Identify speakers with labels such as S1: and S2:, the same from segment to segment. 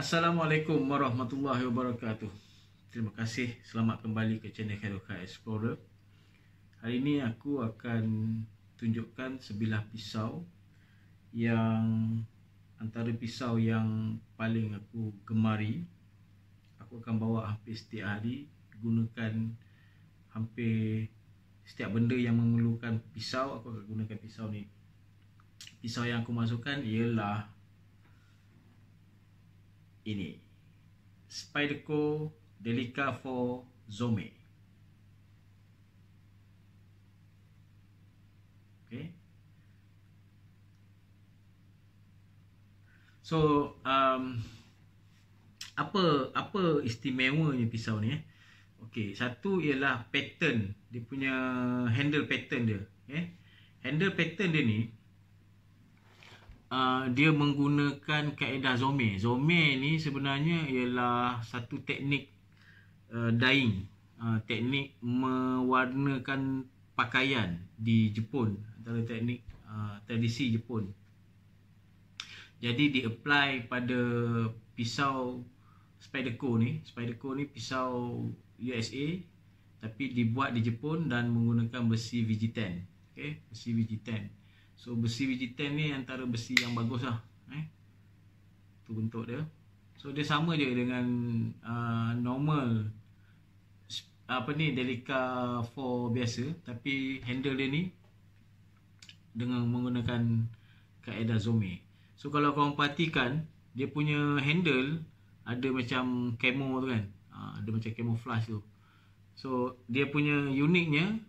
S1: Assalamualaikum warahmatullahi wabarakatuh Terima kasih Selamat kembali ke channel Khairul Explorer Hari ini aku akan Tunjukkan sebilah pisau Yang Antara pisau yang Paling aku gemari Aku akan bawa hampir setiap hari Gunakan Hampir Setiap benda yang memerlukan pisau Aku akan gunakan pisau ni Pisau yang aku masukkan ialah ini. Spyderco Delica for Zome. Okay. So, um, apa apa istimewanya pisau ni? Eh? Okay, satu ialah pattern. Dia punya handle pattern dia. Eh? Handle pattern dia ni, Uh, dia menggunakan kaedah zome. Zome ni sebenarnya ialah satu teknik uh, dyeing, uh, teknik mewarnakan pakaian di Jepun, antara teknik uh, tradisi Jepun. Jadi di apply pada pisau Spyderco ni, Spyderco ni pisau USA tapi dibuat di Jepun dan menggunakan besi VG10. Okey, besi VG10. So besi biji ten ni antara besi yang bagus lah eh? Tu bentuk dia So dia sama je dengan uh, normal Apa ni Delica 4 biasa Tapi handle dia ni Dengan menggunakan kaedah Zomi So kalau korang perhatikan Dia punya handle Ada macam camo tu kan uh, Ada macam camouflage tu So dia punya uniknya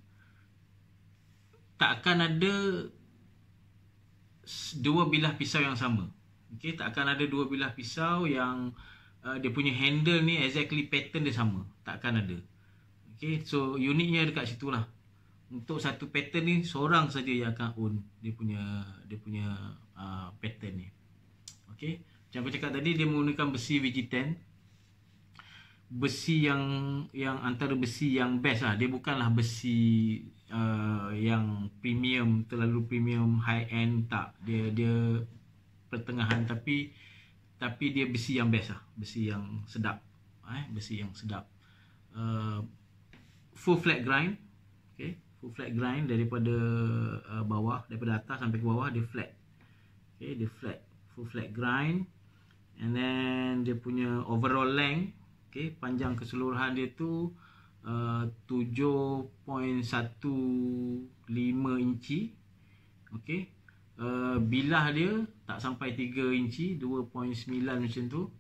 S1: Takkan ada dua bilah pisau yang sama. okay tak akan ada dua bilah pisau yang uh, dia punya handle ni exactly pattern dia sama. Tak akan ada. okay so uniknya dekat lah Untuk satu pattern ni seorang saja yang akan own dia punya dia punya uh, pattern ni. okay macam aku cakap tadi dia menggunakan besi VG10 besi yang yang antara besi yang best lah. Dia bukanlah besi uh, yang premium terlalu premium high end tak. Dia dia pertengahan tapi tapi dia besi yang best lah. Besi yang sedap. Eh, besi yang sedap. Uh, full flat grind. Okay. Full flat grind daripada uh, bawah, daripada atas sampai ke bawah dia flat. Okay, dia flat. Full flat grind. And then dia punya overall length Okey, panjang keseluruhan dia tu eh, uh, 7.15 inci. Okey. Uh, bilah dia tak sampai 3 inci 2.9 macam tu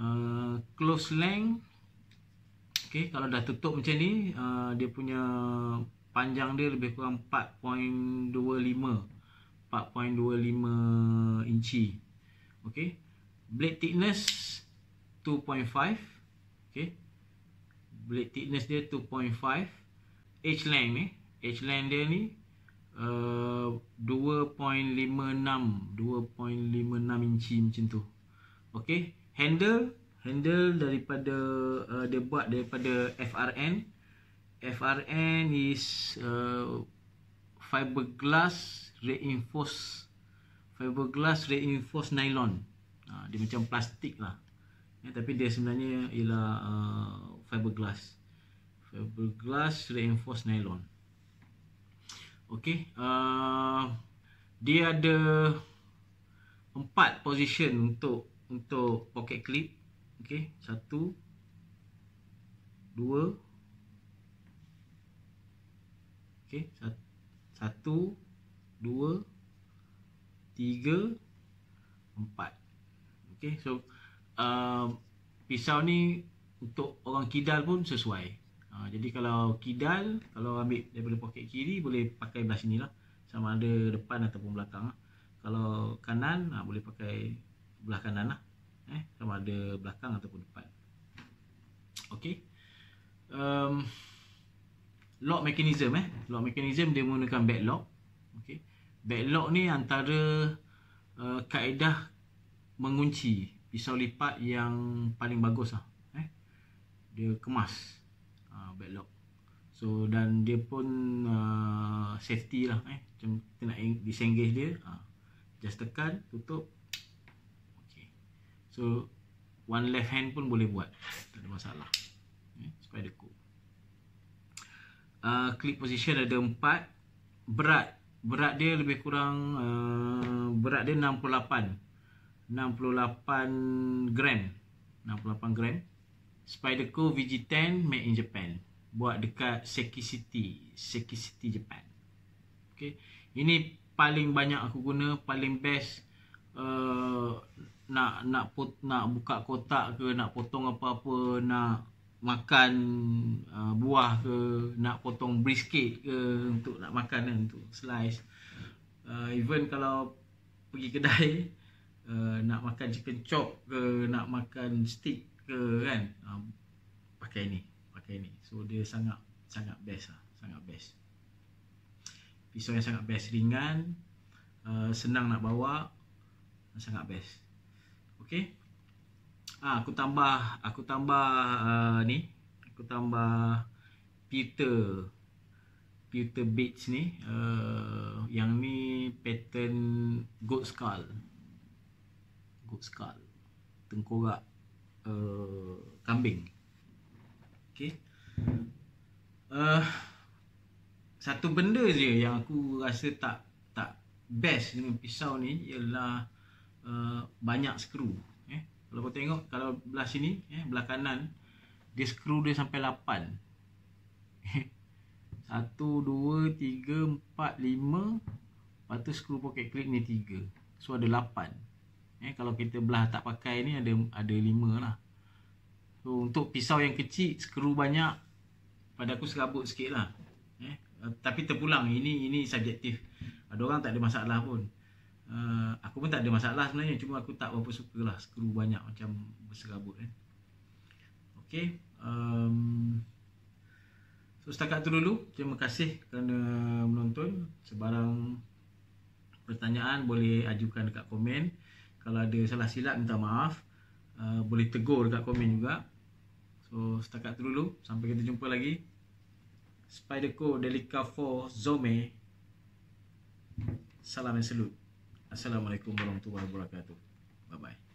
S1: uh, Close length okey, Kalau dah tutup macam ni uh, Dia punya panjang dia lebih kurang 4.25 4.25 inci Okey, Blade thickness 2.5 okay. blade thickness dia 2.5 edge length eh. ni edge length dia ni uh, 2.56 2.56 inci macam tu Okay, handle handle daripada uh, dia buat daripada FRN FRN is uh, fiberglass reinforced fiberglass reinforced nylon uh, dia macam plastik lah Ya, tapi dia sebenarnya ialah uh, fiberglass. Fiberglass reinforced nylon. Okey, uh, dia ada empat position untuk untuk pocket clip. Okey, satu, dua, okey, satu, dua, tiga, empat. Okey, so uh, pisau ni untuk orang kidal pun sesuai. Uh, jadi kalau kidal, kalau ambil daripada poket kiri boleh pakai belah sini lah. Sama ada depan ataupun belakang lah. Kalau kanan uh, boleh pakai belah kanan lah. Eh, sama ada belakang ataupun depan. Okay. Um, lock mechanism eh. Lock mechanism dia menggunakan back lock. Okay. Back lock ni antara uh, kaedah mengunci pisau lipat yang paling bagus lah eh dia kemas uh, ah, backlog so dan dia pun uh, safety lah eh macam kita nak disengage dia uh, just tekan tutup okay so one left hand pun boleh buat tak ada masalah eh, supaya dia cool uh, clip position ada empat berat berat dia lebih kurang uh, berat dia 68 68 gram 68 gram Spiderco VG10 made in Japan buat dekat Seki City Seki City Japan Okay. ini paling banyak aku guna paling best uh, nak nak put, nak buka kotak ke nak potong apa-apa nak makan uh, buah ke nak potong brisket ke untuk nak makan kan, untuk slice uh, even kalau pergi kedai uh, nak makan chicken chop ke nak makan steak ke kan uh, pakai ni pakai ni so dia sangat sangat best lah sangat best pisau yang sangat best ringan uh, senang nak bawa sangat best okey ah aku tambah aku tambah uh, ni aku tambah pewter pewter beads ni uh, yang ni pattern goat skull goat skull tengkorak uh, kambing Okay, uh, eh, satu benda je yang aku rasa tak tak best dengan pisau ni ialah uh, banyak skru eh kalau kau tengok kalau belah sini eh belah kanan dia skru dia sampai 8 satu, dua, tiga, empat, lima Lepas tu skru pocket clip ni tiga So ada lapan eh, kalau kita belah tak pakai ni ada ada 5 lah so, untuk pisau yang kecil skru banyak pada aku serabut sikit lah eh, tapi terpulang ini ini subjektif ada orang tak ada masalah pun uh, aku pun tak ada masalah sebenarnya cuma aku tak berapa suka lah skru banyak macam berserabut eh. ok um, so setakat tu dulu terima kasih kerana menonton sebarang pertanyaan boleh ajukan dekat komen kalau ada salah silap minta maaf uh, boleh tegur dekat komen juga so setakat tu dulu sampai kita jumpa lagi Spiderco Delica 4 Zome Salam dan salut Assalamualaikum warahmatullahi wabarakatuh Bye bye